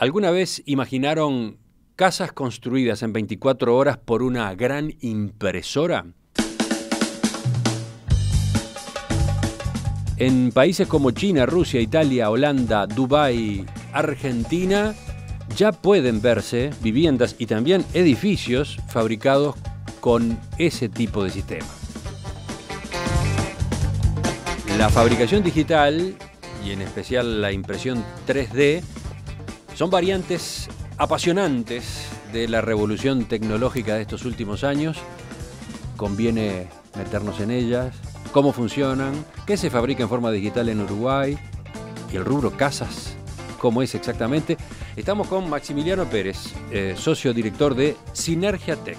¿Alguna vez imaginaron casas construidas en 24 horas por una gran impresora? En países como China, Rusia, Italia, Holanda, Dubái, Argentina, ya pueden verse viviendas y también edificios fabricados con ese tipo de sistema. La fabricación digital, y en especial la impresión 3D, son variantes apasionantes de la revolución tecnológica de estos últimos años. Conviene meternos en ellas, cómo funcionan, qué se fabrica en forma digital en Uruguay y el rubro casas, cómo es exactamente. Estamos con Maximiliano Pérez, eh, socio director de Sinergia Tech.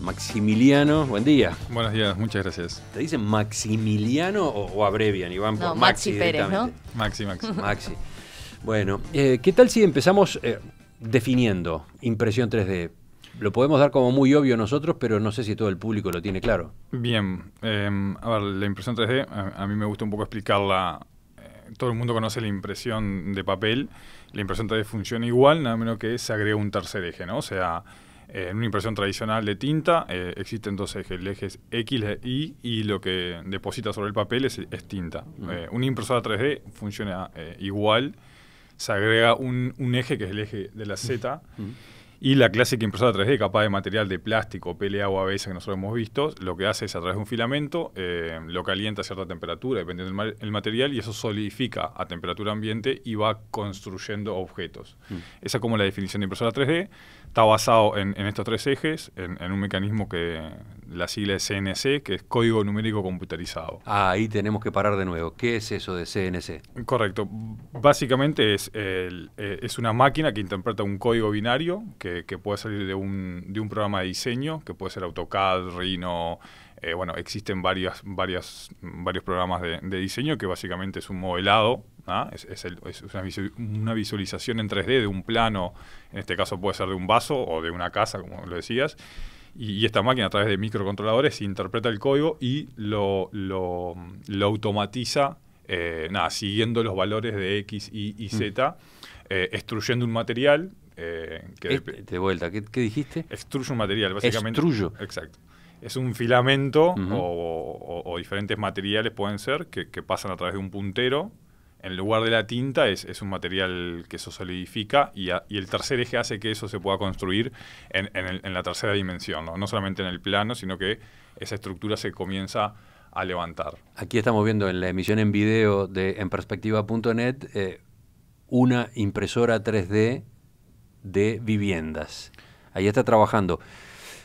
Maximiliano, buen día. Buenos días, muchas gracias. ¿Te dicen Maximiliano o, abrevian, Por no, Maxi Pérez, ¿no? Maxi, Maxi. Maxi. Bueno, eh, ¿qué tal si empezamos eh, definiendo impresión 3D? Lo podemos dar como muy obvio nosotros, pero no sé si todo el público lo tiene claro. Bien, em, a ver, la impresión 3D, a, mí me gusta un poco explicarla. Eh, todo el mundo conoce la impresión de papel. La impresión 3D funciona igual, nada menos que se agrega un tercer eje, ¿no? O sea, en una impresión tradicional de tinta existen dos ejes, el eje X, Y y lo que deposita sobre el papel es, tinta. una impresora 3D funciona igual, se agrega un, eje que es el eje de la Z. Y la clásica impresora 3D, capaz de material de plástico, PLA o ABS que nosotros hemos visto, lo que hace es a través de un filamento, eh, lo calienta a cierta temperatura, dependiendo del material, y eso solidifica a temperatura ambiente y va construyendo objetos. Mm. Esa es como la definición de impresora 3D. Está basado en, estos tres ejes, en, un mecanismo que la sigla de CNC, que es Código Numérico Computarizado. Ah, ahí tenemos que parar de nuevo. ¿Qué es eso de CNC? Correcto. Básicamente es, eh, es una máquina que interpreta un código binario que, que puede salir de un, de un programa de diseño, que puede ser AutoCAD, Rhino, eh, bueno, existen varias, varias, varios programas de, de, diseño que básicamente es un modelado, ¿ah? es, es una, visualización en 3D de un plano, en este caso puede ser de un vaso o de una casa, como lo decías, y, esta máquina a través de microcontroladores interpreta el código y lo, lo, automatiza, eh, nada, siguiendo los valores de X, Y y mm. Z, eh, extruyendo un material. Eh, que este, de, vuelta, ¿qué, dijiste? Extruye un material, básicamente. Extruyo. Exacto. Es un filamento o, diferentes materiales pueden ser que, que pasan a través de un puntero en lugar de la tinta es, un material que eso solidifica y, el tercer eje hace que eso se pueda construir en, en, la tercera dimensión, ¿no? solamente en el plano, sino que esa estructura se comienza a levantar. Aquí estamos viendo en la emisión en video de enperspectiva.net eh, una impresora 3D de viviendas. Ahí está trabajando.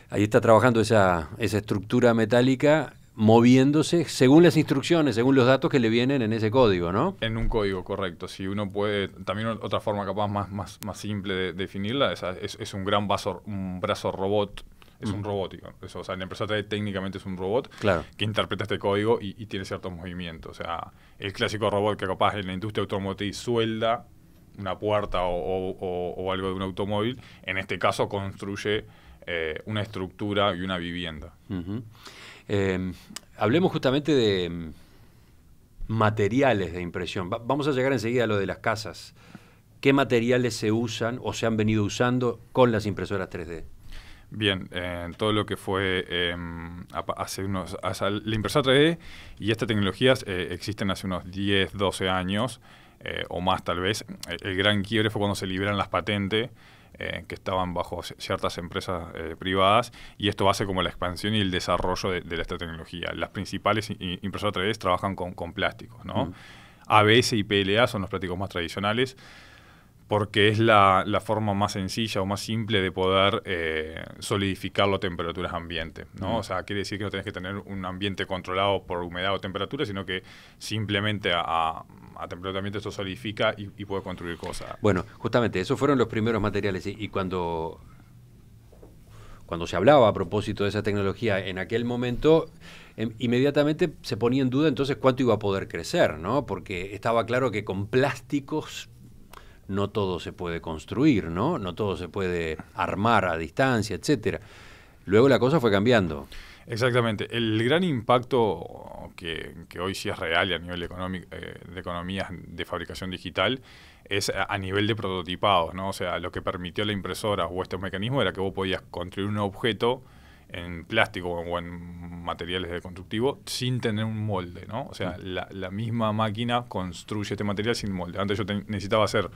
Ahí está trabajando esa, esa estructura metálica moviéndose según las instrucciones, según los datos que le vienen en ese código, ¿no? En un código, correcto. Si uno puede, también otra forma capaz más, más, simple de definirla es, es, un gran brazo, brazo robot es un mm. robótico. o sea, la empresa técnicamente es un robot que interpreta este código y, tiene ciertos movimientos. O sea, el clásico robot que capaz en la industria automotriz suelda una puerta o algo de un automóvil, en este caso construye eh, una estructura y una vivienda. Em, hablemos justamente de em, materiales de impresión. vamos a llegar enseguida a lo de las casas. ¿Qué materiales se usan o se han venido usando con las impresoras 3D? Bien, eh, todo lo que fue em, hace unos. la impresora 3D y estas tecnologías eh, existen hace unos 10, 12 años o más, tal vez. El, el, gran quiebre fue cuando se liberan las patentes eh, que estaban bajo ciertas empresas eh, privadas y esto hace como la expansión y el desarrollo de, esta tecnología. Las principales impresoras 3D trabajan con, plásticos, ¿no? Mm. ABS y PLA son los plásticos más tradicionales porque es la, forma más sencilla o más simple de poder eh, solidificarlo a temperaturas ambiente. ¿no? Mm. O sea, quiere decir que no tenés que tener un ambiente controlado por humedad o temperatura, sino que simplemente a, temperatura ambiente esto solidifica y, y, puede construir cosas. Bueno, justamente, esos fueron los primeros materiales. Y, y, cuando, cuando se hablaba a propósito de esa tecnología en aquel momento em, inmediatamente se ponía en duda entonces cuánto iba a poder crecer, ¿no? Porque estaba claro que con plásticos no todo se puede construir, ¿no? No todo se puede armar a distancia, etcétera. Luego la cosa fue cambiando. Exactamente. El gran impacto que, que hoy sí es real a nivel de, eh, de economías de fabricación digital es a nivel de prototipados, ¿no? O sea, lo que permitió la impresora o estos mecanismos era que vos podías construir un objeto en plástico o en materiales de constructivo sin tener un molde, ¿no? O sea, mm. la, misma máquina construye este material sin molde. Antes yo necesitaba hacer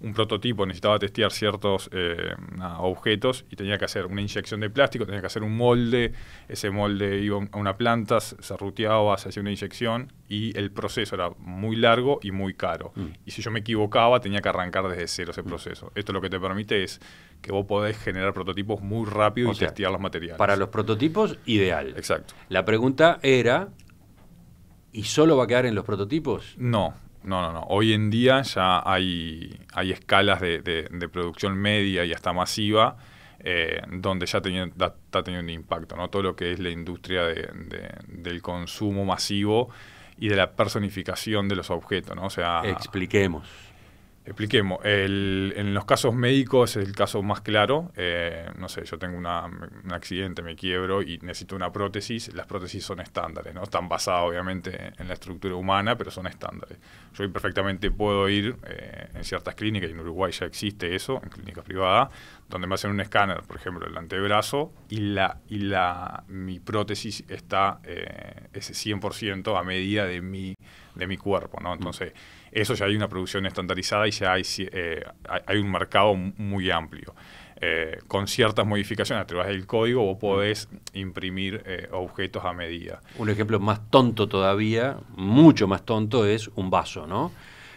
un prototipo necesitaba testear ciertos eh, objetos y tenía que hacer una inyección de plástico, tenía que hacer un molde, ese molde iba a una planta, se ruteaba, se hacía una inyección y el proceso era muy largo y muy caro. Mm. Y si yo me equivocaba tenía que arrancar desde cero ese mm. proceso. Esto lo que te permite es que vos podés generar prototipos muy rápido y testear los materiales. Para los prototipos, ideal. Exacto. La pregunta era, ¿y solo va a quedar en los prototipos? No, no, no, no. Hoy en día ya hay, escalas de, de, producción media y hasta masiva eh, donde ya está teniendo un impacto, ¿no? Todo lo que es la industria del consumo masivo y de la personificación de los objetos, ¿no? O sea... Expliquemos. Expliquemos, el, en los casos médicos es el caso más claro. Eh, no sé, yo tengo un accidente, me quiebro y necesito una prótesis. Las prótesis son estándares, ¿no? Están basadas obviamente en la estructura humana, pero son estándares. Yo perfectamente puedo ir eh, en ciertas clínicas, y en Uruguay ya existe eso, en clínicas privadas, donde me hacen un escáner, por ejemplo, el antebrazo y la, y la mi prótesis está eh, ese 100% a medida de mi, de mi cuerpo, ¿no? Entonces, eso ya hay una producción estandarizada y ya hay, eh, hay un mercado muy amplio. Eh, con ciertas modificaciones a través del código vos podés imprimir eh, objetos a medida. Un ejemplo más tonto todavía, mucho más tonto, es un vaso, ¿no?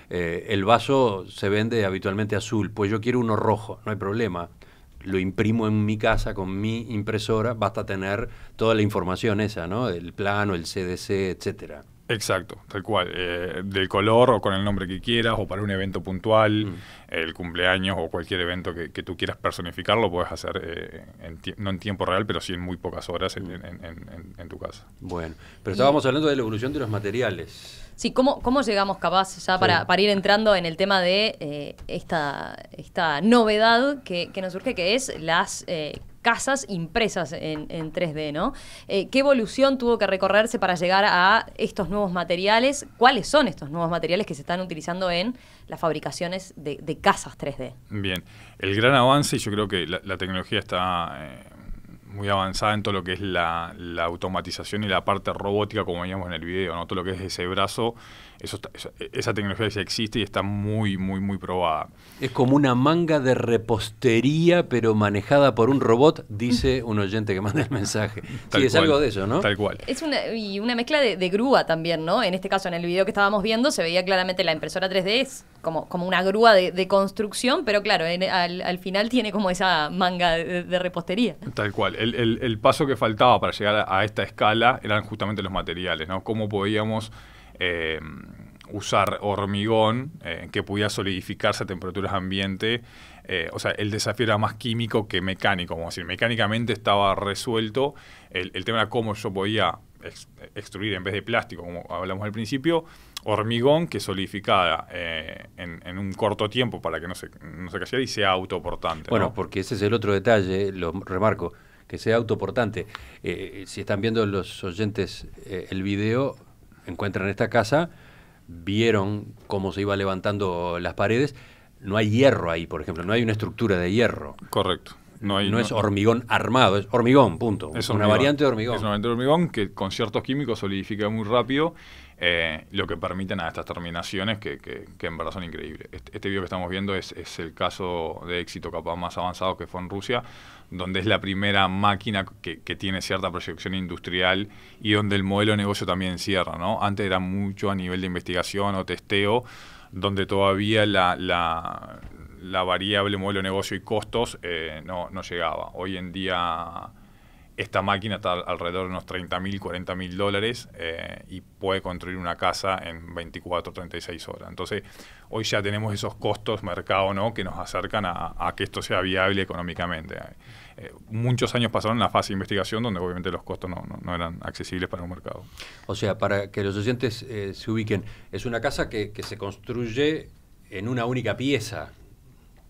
el vaso se vende habitualmente azul, pues yo quiero uno rojo, no hay problema lo imprimo en mi casa con mi impresora, basta tener toda la información esa, ¿no? El plano, el CDC, etcétera. Exacto, tal cual. Eh, del color o con el nombre que quieras o para un evento puntual, mm. el cumpleaños o cualquier evento que, tú quieras personificar, lo puedes hacer eh, en no en tiempo real, pero sí en muy pocas horas mm. en, en, tu casa. Bueno, pero estábamos hablando de la evolución de los materiales. Sí, ¿cómo, llegamos capaz ya para, para ir entrando en el tema de eh, esta, esta novedad que, nos surge, que es las eh, casas impresas en, en 3D, ¿no? Eh, ¿Qué evolución tuvo que recorrerse para llegar a estos nuevos materiales? ¿Cuáles son estos nuevos materiales que se están utilizando en las fabricaciones de, casas 3D? Bien, el gran avance, y yo creo que la tecnología está muy avanzada en todo lo que es la, la, automatización y la parte robótica, como veíamos en el video, ¿no? Todo lo que es ese brazo e, esa, tecnología ya existe y está muy, muy, muy probada. Es como una manga de repostería, pero manejada por un robot, dice un oyente que manda el mensaje. sí, es algo de eso, ¿no? Tal cual. Es una, y una mezcla de, grúa también, ¿no? En este caso, en el video que estábamos viendo, se veía claramente la impresora 3D es como, como una grúa de, construcción, pero claro, al, final tiene como esa manga de, repostería. Tal cual. El, paso que faltaba para llegar a esta escala eran justamente los materiales, ¿no? Cómo podíamos eh, usar hormigón eh, que pudiera solidificarse a temperaturas ambiente. Eh, o sea, el desafío era más químico que mecánico, como decir, mecánicamente estaba resuelto. El, tema era cómo yo podía extruir en vez de plástico, como hablamos al principio, hormigón que solidificara en, un corto tiempo para que no se, no se cayera y sea autoportante. Bueno, porque ese es el otro detalle, lo remarco, que sea autoportante. si están viendo los oyentes el video, encuentran esta casa, vieron cómo se iba levantando las paredes. No hay hierro ahí, por ejemplo, no hay una estructura de hierro. Correcto. No, hay, es hormigón armado, es hormigón, punto. Es una variante de hormigón. Es una variante de hormigón que con ciertos químicos solidifica muy rápido eh, lo que permiten a estas terminaciones que, en verdad son increíbles. Este, vídeo este video que estamos viendo es, el caso de éxito capaz más avanzado que fue en Rusia, donde es la primera máquina que, tiene cierta proyección industrial y donde el modelo de negocio también cierra. ¿no? Antes era mucho a nivel de investigación o testeo, donde todavía la, variable modelo de negocio y costos eh, no, no llegaba. Hoy en día esta máquina está alrededor de unos 30.000, mil, mil dólares eh, y puede construir una casa en 24, 36 horas. Entonces, hoy ya tenemos esos costos, mercado no, que nos acercan a, que esto sea viable económicamente. Eh, muchos años pasaron en la fase de investigación donde obviamente los costos no, eran accesibles para un mercado. O sea, para que los oyentes eh, se ubiquen, es una casa que, que se construye en una única pieza.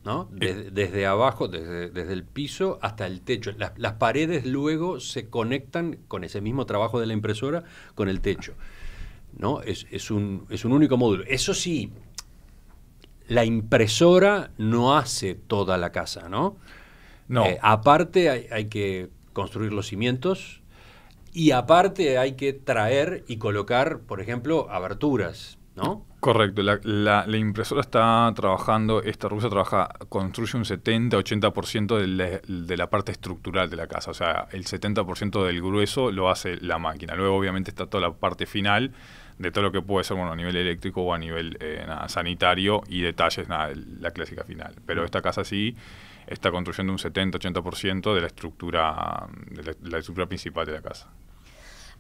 ¿no? Desde, abajo, desde, desde, el piso hasta el techo. Las, paredes luego se conectan con ese mismo trabajo de la impresora con el techo. ¿no? Es, un, es un único módulo. Eso sí, la impresora no hace toda la casa, ¿no? No. Eh, aparte hay, hay que construir los cimientos y aparte hay que traer y colocar, por ejemplo, aberturas Correcto, la, impresora está trabajando, esta rusa trabaja, construye un 70-80% de la, de la parte estructural de la casa, o sea, el 70% del grueso lo hace la máquina, luego obviamente está toda la parte final, de todo lo que puede ser bueno, a nivel eléctrico o a nivel eh, sanitario y detalles, la clásica final. Pero esta casa sí está construyendo un 70-80% de la estructura de la, estructura principal de la casa.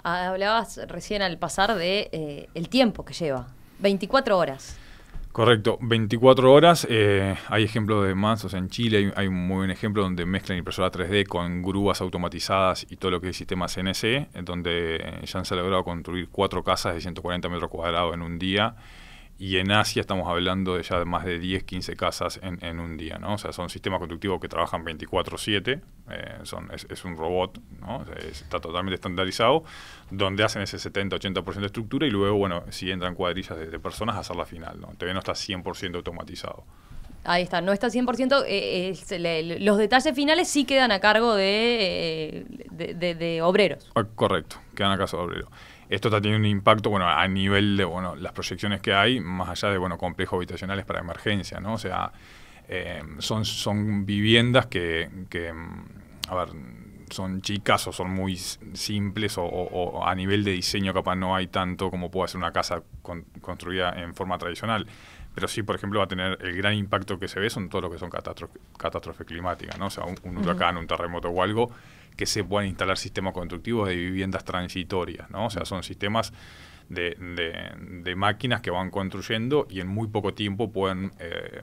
Ah, hablabas recién al pasar de eh, el tiempo que lleva 24 horas. Correcto, 24 horas. Eh, hay ejemplos de más, o sea, en Chile hay, un muy buen ejemplo donde mezclan impresora 3D con grúas automatizadas y todo lo que es sistema CNC, donde eh, ya han logrado construir cuatro casas de 140 metros cuadrados en un día y en Asia estamos hablando de ya más de 10, 15 casas en, en un día, ¿no? O sea, son sistemas constructivos que trabajan 24-7, eh, son, es, un robot, ¿no? está totalmente estandarizado, donde hacen ese 70-80% de estructura y luego, bueno, si entran cuadrillas de, personas, a hacer la final, ¿no? Todavía no está 100% automatizado. Ahí está, no está 100%. Eh, eh, los detalles finales sí quedan a cargo de, de obreros. Ah, correcto, quedan a cargo de obreros. Esto está teniendo un impacto, bueno, a nivel de, bueno, las proyecciones que hay, más allá de, bueno, complejos habitacionales para emergencia, ¿no? O sea, eh, son, son viviendas que, mm, a ver, son chicas o son muy simples o, a nivel de diseño capaz no hay tanto como puede ser una casa construida en forma tradicional. Pero sí, por ejemplo, va a tener el gran impacto que se ve son todo lo que son catástrofe, climática, ¿no? O sea, un, huracán, un terremoto o algo que se puedan instalar sistemas constructivos de viviendas transitorias, ¿no? O sea, son sistemas de, máquinas que van construyendo y en muy poco tiempo pueden eh,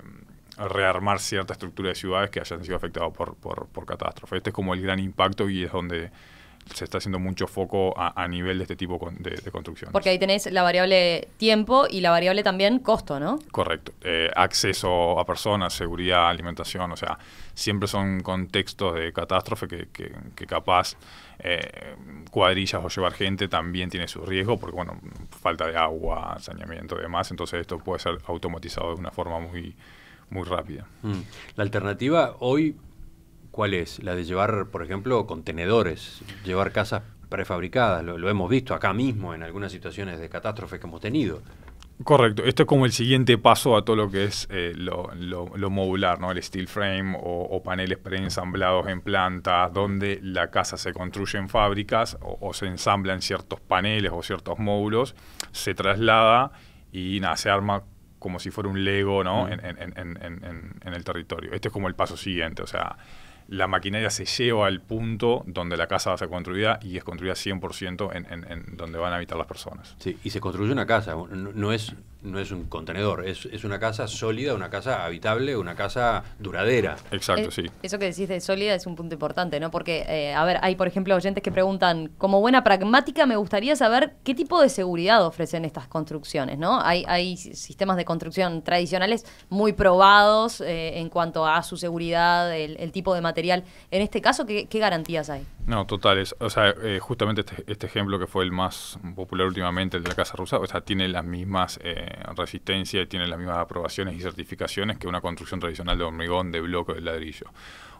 rearmar cierta estructura de ciudades que hayan sido afectadas por, por, por catástrofe. Este es como el gran impacto y es donde se está haciendo mucho foco a, nivel de este tipo de, construcciones. Porque ahí tenés la variable tiempo y la variable también costo, ¿no? Correcto. Eh, acceso a personas, seguridad, alimentación, o sea, siempre son contextos de catástrofe que, capaz eh, cuadrillas o llevar gente también tiene su riesgo, porque bueno, falta de agua, saneamiento y demás, entonces esto puede ser automatizado de una forma muy, muy rápida. Mm. La alternativa hoy ¿Cuál es? La de llevar, por ejemplo, contenedores, llevar casas prefabricadas. Lo, hemos visto acá mismo en algunas situaciones de catástrofe que hemos tenido. Correcto, esto es como el siguiente paso a todo lo que es eh, lo, modular, ¿no? el steel frame o, paneles preensamblados en plantas, donde la casa se construye en fábricas o, se ensamblan ciertos paneles o ciertos módulos, se traslada y nada, se arma como si fuera un Lego ¿no? Mm. En, en, el territorio. Este es como el paso siguiente, o sea, la maquinaria se lleva al punto donde la casa va a ser construida y es construida 100% en, en, en, donde van a habitar las personas. Sí, y se construye una casa, no es no es un contenedor, es, una casa sólida, una casa habitable, una casa duradera. Exacto, eh, sí. Eso que decís de sólida es un punto importante, ¿no? Porque, eh, a ver, hay, por ejemplo, oyentes que preguntan, como buena pragmática, me gustaría saber qué tipo de seguridad ofrecen estas construcciones, ¿no? Hay, hay sistemas de construcción tradicionales muy probados eh, en cuanto a su seguridad, el, tipo de material. En este caso, ¿qué, garantías hay? No, totales. O sea, justamente este, este, ejemplo que fue el más popular últimamente, de la Casa Rusa, o sea, tiene las mismas resistencia y tiene las mismas aprobaciones y certificaciones que una construcción tradicional de hormigón, de bloque, de ladrillo.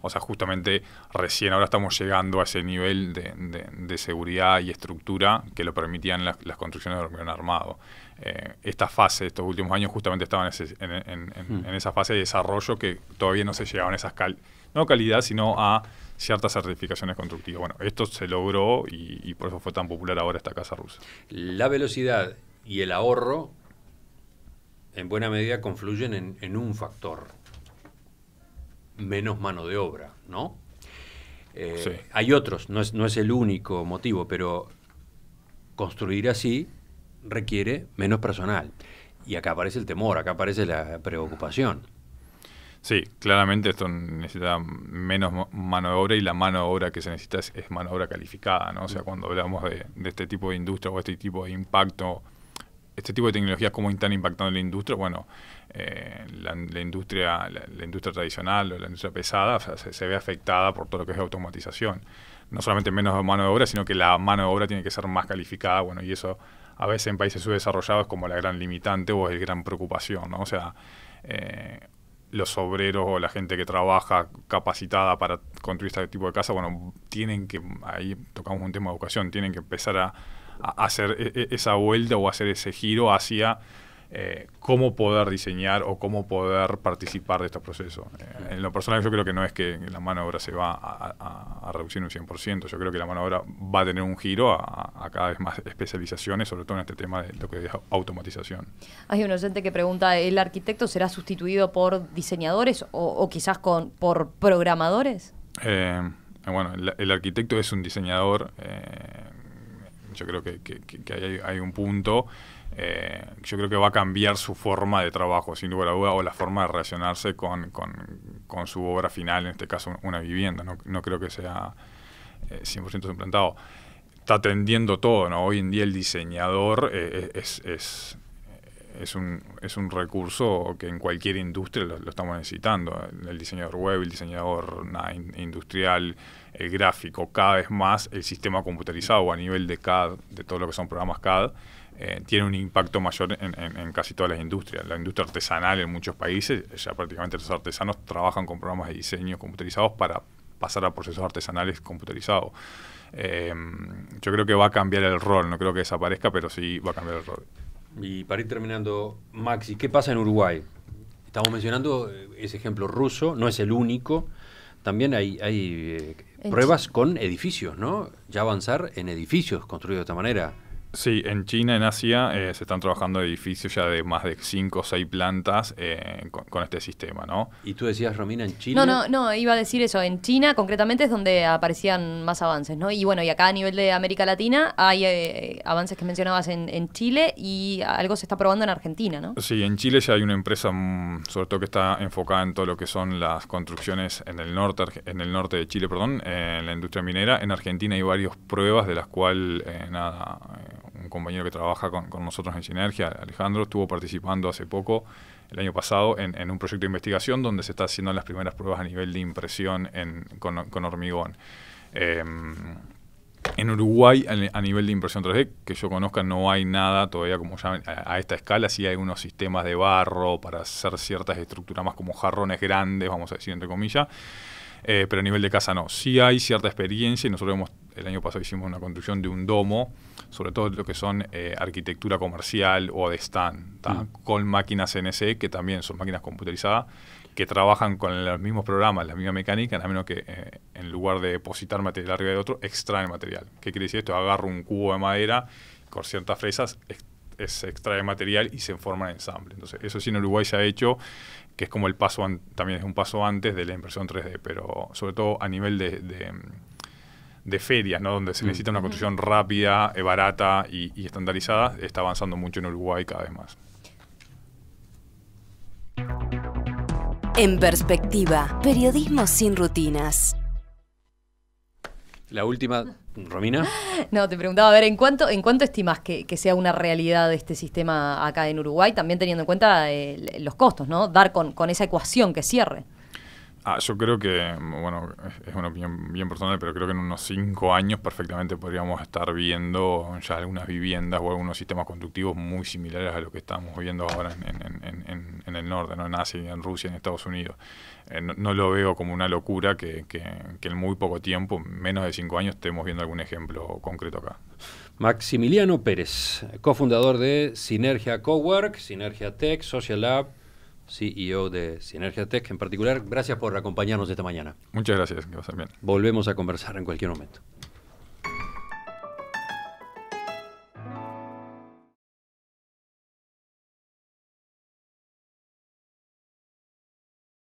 O sea, justamente recién ahora estamos llegando a ese nivel de, seguridad y estructura que lo permitían las, construcciones de hormigón armado. Eh, esta fase, estos últimos años, justamente estaban hmm. en, esa fase de desarrollo que todavía no se llegaban a esas cal no calidad, sino a ciertas certificaciones constructivas. Bueno, esto se logró y, y por eso fue tan popular ahora esta casa rusa. La velocidad y el ahorro en buena medida confluyen en, un factor, menos mano de obra, ¿no? Eh, hay otros, no es, el único motivo, pero construir así requiere menos personal. Y acá aparece el temor, acá aparece la preocupación. Sí, claramente esto necesita menos mano de obra y la mano de obra que se necesita es, mano de obra calificada, ¿no? O sea, mm. cuando hablamos de, de, este tipo de industria o este tipo de impacto este tipo de tecnologías, cómo están impactando en la industria, bueno, eh, la, industria, la, industria tradicional o la industria pesada se, ve afectada por todo lo que es automatización. No solamente menos mano de obra, sino que la mano de obra tiene que ser más calificada, bueno, y eso a veces en países subdesarrollados es como la gran limitante o es la gran preocupación, ¿no? O sea, eh, los obreros o la gente que trabaja capacitada para construir este tipo de casa, bueno, tienen que, ahí tocamos un tema de educación, tienen que empezar a hacer e, e, esa vuelta o hacer ese giro hacia eh, cómo poder diseñar o cómo poder participar de estos procesos. Eh, en lo personal yo creo que no es que la mano de obra se va a, reducir un 100%, yo creo que la mano de obra va a tener un giro a, cada vez más especializaciones, sobre todo en este tema de lo que es automatización. Hay un oyente que pregunta, ¿el arquitecto será sustituido por diseñadores o, quizás con, por programadores? Eh, bueno, el, arquitecto es un diseñador yo creo que, hay, un punto, eh, yo creo que va a cambiar su forma de trabajo, sin lugar a duda, o la forma de relacionarse con, su obra final, en este caso una vivienda, no, creo que sea 100% eh, implantado. Está atendiendo todo, ¿no? Hoy en día el diseñador eh, es, es un, es un recurso que en cualquier industria lo, estamos necesitando. El diseñador web, el diseñador industrial, el gráfico, cada vez más el sistema computarizado a nivel de CAD, de todo lo que son programas CAD, eh, tiene un impacto mayor en, casi todas las industrias. La industria artesanal en muchos países, ya prácticamente los artesanos trabajan con programas de diseño computarizados para pasar a procesos artesanales computarizados. Eh, yo creo que va a cambiar el rol, no creo que desaparezca, pero sí va a cambiar el rol. Y para ir terminando, Maxi, ¿qué pasa en Uruguay? Estamos mencionando eh, ese ejemplo ruso, no es el único. También hay, hay eh, pruebas con edificios, ¿no? Ya avanzar en edificios construidos de esta manera. Sí, en China, en Asia, eh, se están trabajando edificios ya de más de 5 o 6 plantas eh, con, este sistema, ¿no? Y tú decías, Romina, en China. No, no, no, iba a decir eso. En China, concretamente, es donde aparecían más avances, ¿no? Y bueno, y acá a nivel de América Latina hay eh, avances que mencionabas en, Chile y algo se está probando en Argentina, ¿no? Sí, en Chile ya hay una empresa, mm, sobre todo que está enfocada en todo lo que son las construcciones en el norte, en el norte de Chile, perdón, en la industria minera. En Argentina hay varias pruebas de las cuales, nada un compañero que trabaja con, nosotros en Sinergia, Alejandro, estuvo participando hace poco, el año pasado, en, un proyecto de investigación donde se está haciendo las primeras pruebas a nivel de impresión con, hormigón. Em, en Uruguay, a nivel de impresión 3D, que yo conozca, no hay nada todavía como ya a esta escala. Sí hay unos sistemas de barro para hacer ciertas estructuras más como jarrones grandes, vamos a decir entre comillas eh, pero a nivel de casa no. Sí hay cierta experiencia y nosotros el año pasado hicimos una construcción de un domo, sobre todo lo que son eh, arquitectura comercial o de stand, mm. con máquinas NC, e que también son máquinas computarizadas, que trabajan con los mismos programas, la misma mecánica, a menos que eh, en lugar de depositar material arriba de otro, extraen material. ¿Qué quiere decir esto? Agarro un cubo de madera con ciertas fresas, se extrae material y se en ensamble. Entonces, eso sí en Uruguay se ha hecho que es como el paso, también es un paso antes de la impresión 3D, pero sobre todo a nivel de, de, ferias, ¿no? donde se mm. necesita una construcción rápida, eh, barata y, y estandarizada, está avanzando mucho en Uruguay cada vez más. En perspectiva, periodismo sin rutinas. La última Romina. No, te preguntaba, a ver, ¿en cuánto, en cuánto estimas que, sea una realidad este sistema acá en Uruguay, también teniendo en cuenta eh, los costos, ¿no? Dar con, con esa ecuación que cierre. Ah, yo creo que, bueno, es una opinión bien personal, pero creo que en unos cinco años perfectamente podríamos estar viendo ya algunas viviendas o algunos sistemas constructivos muy similares a lo que estamos viendo ahora en, el norte, en Asia, en Rusia, en Estados Unidos. Eh, no, lo veo como una locura que, en muy poco tiempo, menos de cinco años, estemos viendo algún ejemplo concreto acá. Maximiliano Pérez, cofundador de Sinergia Cowork, Sinergia Tech, Social Lab, CEO de Sinergia Tech en particular. Gracias por acompañarnos esta mañana. Muchas gracias, que bien. Volvemos a conversar en cualquier momento.